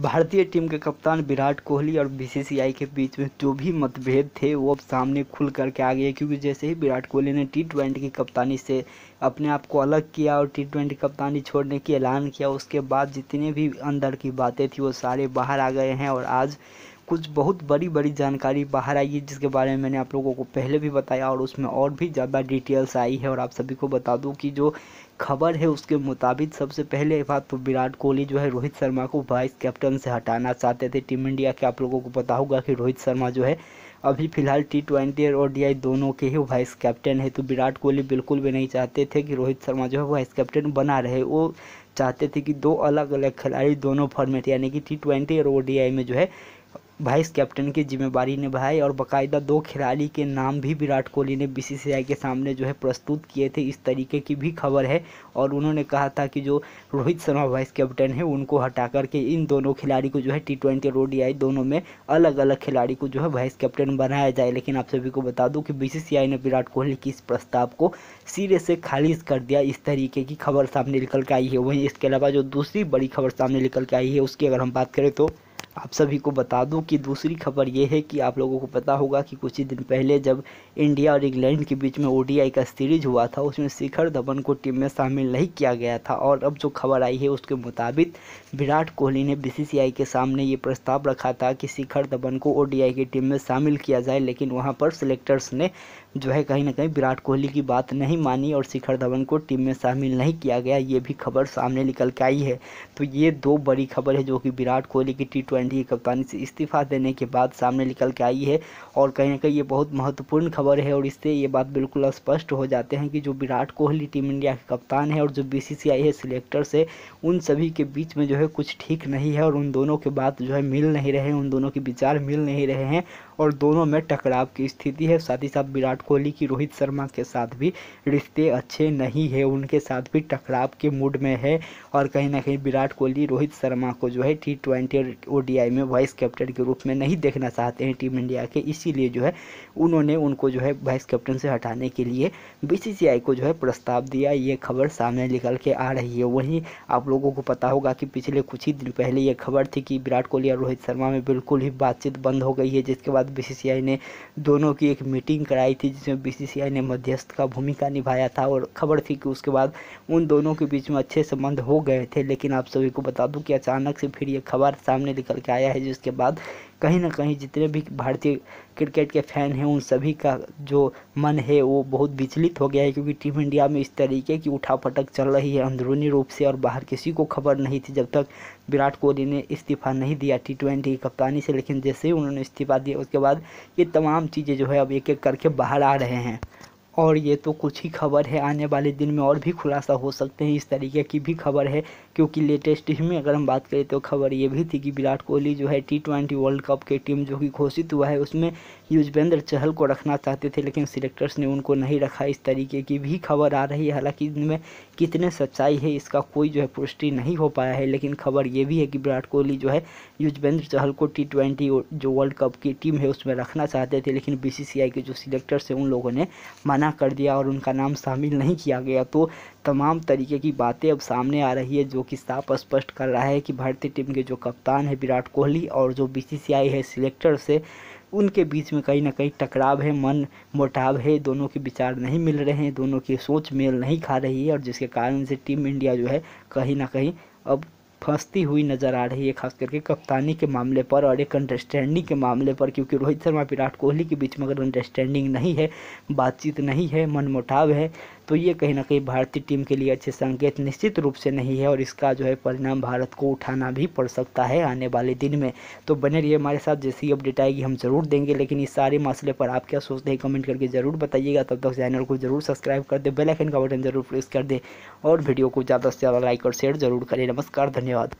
भारतीय टीम के कप्तान विराट कोहली और बीसीसीआई के बीच में जो भी मतभेद थे वो अब सामने खुल करके आ गए क्योंकि जैसे ही विराट कोहली ने टी ट्वेंटी की कप्तानी से अपने आप को अलग किया और टी ट्वेंटी कप्तानी छोड़ने की ऐलान किया उसके बाद जितने भी अंदर की बातें थी वो सारे बाहर आ गए हैं और आज कुछ बहुत बड़ी बड़ी जानकारी बाहर आई है जिसके बारे में मैंने आप लोगों को पहले भी बताया और उसमें और भी ज़्यादा डिटेल्स आई है और आप सभी को बता दूँ कि जो खबर है उसके मुताबिक सबसे पहले बात तो विराट कोहली जो है रोहित शर्मा को वाइस कैप्टन से हटाना चाहते थे टीम इंडिया के आप लोगों को पता होगा कि रोहित शर्मा जो है अभी फिलहाल टी ट्वेंटी और डी आई दोनों के ही वाइस कैप्टन है तो विराट कोहली बिल्कुल भी नहीं चाहते थे कि रोहित शर्मा जो है वाइस कैप्टन बना रहे वो चाहते थे कि दो अलग अलग खिलाड़ी दोनों फॉर्मेट यानी कि टी ट्वेंटी और ओ में जो है वाइस कैप्टन की जिम्मेदारी निभाई और बाकायदा दो खिलाड़ी के नाम भी विराट कोहली ने बी के सामने जो है प्रस्तुत किए थे इस तरीके की भी खबर है और उन्होंने कहा था कि जो रोहित शर्मा वाइस कैप्टन है उनको हटा करके इन दोनों खिलाड़ी को जो है टी ट्वेंटी और ओडीआई दोनों में अलग अलग खिलाड़ी को जो है वाइस कैप्टन बनाया जाए लेकिन आप सभी को बता दूँ कि बी ने विराट कोहली की इस प्रस्ताव को सिरे से खारिज कर दिया इस तरीके की खबर सामने निकल के आई है वहीं इसके अलावा जो दूसरी बड़ी खबर सामने निकल के आई है उसकी अगर हम बात करें तो आप सभी को बता दूं कि दूसरी खबर ये है कि आप लोगों को पता होगा कि कुछ ही दिन पहले जब इंडिया और इंग्लैंड के बीच में ओडीआई का सीरीज हुआ था उसमें शिखर धवन को टीम में शामिल नहीं किया गया था और अब जो खबर आई है उसके मुताबिक विराट कोहली ने बीसीसीआई के सामने ये प्रस्ताव रखा था कि शिखर धवन को ओ की टीम में शामिल किया जाए लेकिन वहाँ पर सेलेक्टर्स ने जो है कहीं ना कहीं विराट कोहली की बात नहीं मानी और शिखर धवन को टीम में शामिल नहीं किया गया ये भी खबर सामने निकल के आई है तो ये दो बड़ी खबर है जो कि विराट कोहली की टी ट्वेंटी कप्तानी से इस्तीफा देने के बाद सामने निकल के आई है और कहीं ना कहीं ये बहुत महत्वपूर्ण खबर है और इससे ये बात बिल्कुल स्पष्ट हो जाते हैं कि जो विराट कोहली टीम इंडिया के कप्तान है और जो बी है सिलेक्टर्स है उन सभी के बीच में जो है कुछ ठीक नहीं है और उन दोनों के बात जो है मिल नहीं रहे हैं उन दोनों के विचार मिल नहीं रहे हैं और दोनों में टकराव की स्थिति है साथ ही साथ विराट कोहली की रोहित शर्मा के साथ भी रिश्ते अच्छे नहीं है उनके साथ भी टकराव के मूड में है और कहीं ना कहीं विराट कोहली रोहित शर्मा को जो है टी ट्वेंटी और ओ में वाइस कैप्टन के रूप में नहीं देखना चाहते हैं टीम इंडिया के इसीलिए जो है उन्होंने उनको जो है वाइस कैप्टन से हटाने के लिए आई को जो है प्रस्ताव दिया ये खबर सामने निकल के आ रही है वहीं आप लोगों को पता होगा कि पिछले कुछ ही दिन पहले ये खबर थी कि विराट कोहली और रोहित शर्मा में बिल्कुल ही बातचीत बंद हो गई है जिसके बाद बाद बीसीसीआई ने दोनों की एक मीटिंग कराई थी जिसमें बीसीसीआई ने मध्यस्थ का भूमिका निभाया था और खबर थी कि उसके बाद उन दोनों के बीच में अच्छे संबंध हो गए थे लेकिन आप सभी को बता दूँ कि अचानक से फिर ये खबर सामने निकल के आया है जिसके बाद कहीं ना कहीं जितने भी भारतीय क्रिकेट के फ़ैन हैं उन सभी का जो मन है वो बहुत विचलित हो गया है क्योंकि टीम इंडिया में इस तरीके की उठापटक चल रही है अंदरूनी रूप से और बाहर किसी को खबर नहीं थी जब तक विराट कोहली ने इस्तीफा नहीं दिया टी ट्वेंटी की कप्तानी से लेकिन जैसे ही उन्होंने इस्तीफा दिया उसके बाद ये तमाम चीज़ें जो है अब एक एक करके बाहर आ रहे हैं और ये तो कुछ ही खबर है आने वाले दिन में और भी खुलासा हो सकते हैं इस तरीके की भी खबर है क्योंकि लेटेस्ट ही में अगर हम बात करें तो खबर ये भी थी कि विराट कोहली जो है टी ट्वेंटी वर्ल्ड कप के टीम जो कि घोषित हुआ है उसमें युजवेंद्र चहल को रखना चाहते थे लेकिन सिलेक्टर्स ने उनको नहीं रखा इस तरीके की भी खबर आ रही है हालांकि इनमें कितने सच्चाई है इसका कोई जो है पुष्टि नहीं हो पाया है लेकिन खबर ये भी है कि विराट कोहली जो है युजवेंद्र चहल को टी ट्वेंटी जो वर्ल्ड कप की टीम है उसमें रखना चाहते थे लेकिन बी के जो सिलेक्टर्स हैं उन लोगों ने मना कर दिया और उनका नाम शामिल नहीं किया गया तो तमाम तरीके की बातें अब सामने आ रही है जो कि साफ स्पष्ट कर रहा है कि भारतीय टीम के जो कप्तान है विराट कोहली और जो आई है सिलेक्टर से उनके बीच में कहीं ना कहीं टकराव है मन मोटाव है दोनों के विचार नहीं मिल रहे हैं दोनों की सोच मेल नहीं खा रही है और जिसके कारण से टीम इंडिया जो है कहीं ना कहीं अब फंसती हुई नज़र आ रही है खास करके कप्तानी के मामले पर और एक अंडरस्टैंडिंग के मामले पर क्योंकि रोहित शर्मा विराट कोहली के बीच में अगर अंडरस्टैंडिंग नहीं है बातचीत नहीं है मनमुटाव है तो ये कहीं ना कहीं भारतीय टीम के लिए अच्छे संकेत निश्चित रूप से नहीं है और इसका जो है परिणाम भारत को उठाना भी पड़ सकता है आने वाले दिन में तो बने रहिए हमारे साथ जैसी अपडेट आएगी हम ज़रूर देंगे लेकिन इस सारे मसले पर आप क्या सोचते हैं कमेंट करके ज़रूर बताइएगा तब तक चैनल को ज़रूर सब्सक्राइब कर दे बेलाइकन का बटन जरूर प्रेस कर दे और वीडियो को ज़्यादा से ज़्यादा लाइक और शेयर ज़रूर करें नमस्कार धन्यवाद